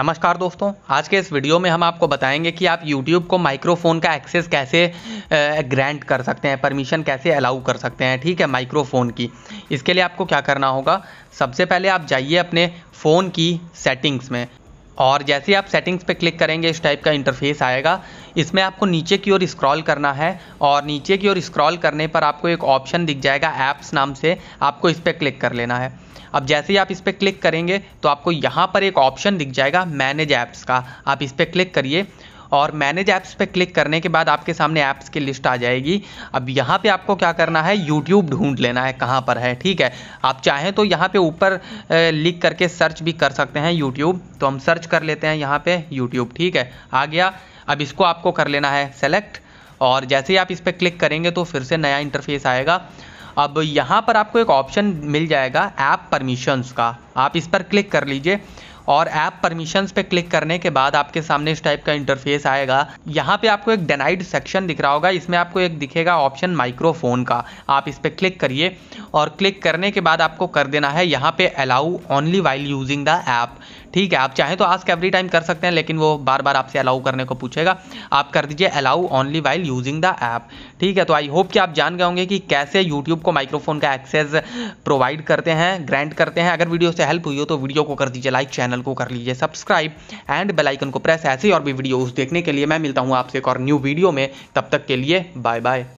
नमस्कार दोस्तों आज के इस वीडियो में हम आपको बताएंगे कि आप YouTube को माइक्रोफोन का एक्सेस कैसे ग्रांट कर सकते हैं परमिशन कैसे अलाउ कर सकते हैं ठीक है माइक्रोफोन की इसके लिए आपको क्या करना होगा सबसे पहले आप जाइए अपने फ़ोन की सेटिंग्स में और जैसे आप सेटिंग्स पे क्लिक करेंगे इस टाइप का इंटरफेस आएगा इसमें आपको नीचे की ओर स्क्रॉल करना है और नीचे की ओर स्क्रॉल करने पर आपको एक ऑप्शन दिख जाएगा ऐप्स नाम से आपको इस पर क्लिक कर लेना है अब जैसे ही आप इस पर क्लिक करेंगे तो आपको यहाँ पर एक ऑप्शन दिख जाएगा मैनेज ऐप्स का आप इस पर क्लिक करिए और मैनेज ऐप्स पे क्लिक करने के बाद आपके सामने ऐप्स की लिस्ट आ जाएगी अब यहाँ पे आपको क्या करना है यूट्यूब ढूंढ लेना है कहाँ पर है ठीक है आप चाहें तो यहाँ पे ऊपर लिख करके सर्च भी कर सकते हैं यूट्यूब तो हम सर्च कर लेते हैं यहाँ पे यूट्यूब ठीक है आ गया अब इसको आपको कर लेना है सेलेक्ट और जैसे ही आप इस पर क्लिक करेंगे तो फिर से नया इंटरफेस आएगा अब यहाँ पर आपको एक ऑप्शन मिल जाएगा ऐप परमिशंस का आप इस पर क्लिक कर लीजिए और ऐप परमिशंस पे क्लिक करने के बाद आपके सामने इस टाइप का इंटरफेस आएगा यहाँ पे आपको एक डेनाइड सेक्शन दिख रहा होगा इसमें आपको एक दिखेगा ऑप्शन माइक्रोफोन का आप इस पर क्लिक करिए और क्लिक करने के बाद आपको कर देना है यहाँ पे allow only while using the app ठीक है आप चाहें तो आस्क एवरी टाइम कर सकते हैं लेकिन वो बार बार आपसे अलाउ करने को पूछेगा आप कर दीजिए allow only while using the app ठीक है तो आई होप कि आप जान गए होंगे कि कैसे यूट्यूब को माइक्रोफोन का एक्सेस प्रोवाइड करते हैं ग्रांट करते हैं अगर वीडियो से हेल्प हुई हो तो वीडियो को कर दीजिए लाइक चैनल को कर लीजिए सब्सक्राइब एंड बेलाइकन को प्रेस ऐसे और भी वीडियोज़ देखने के लिए मैं मिलता हूँ आपसे एक और न्यू वीडियो में तब तक के लिए बाय बाय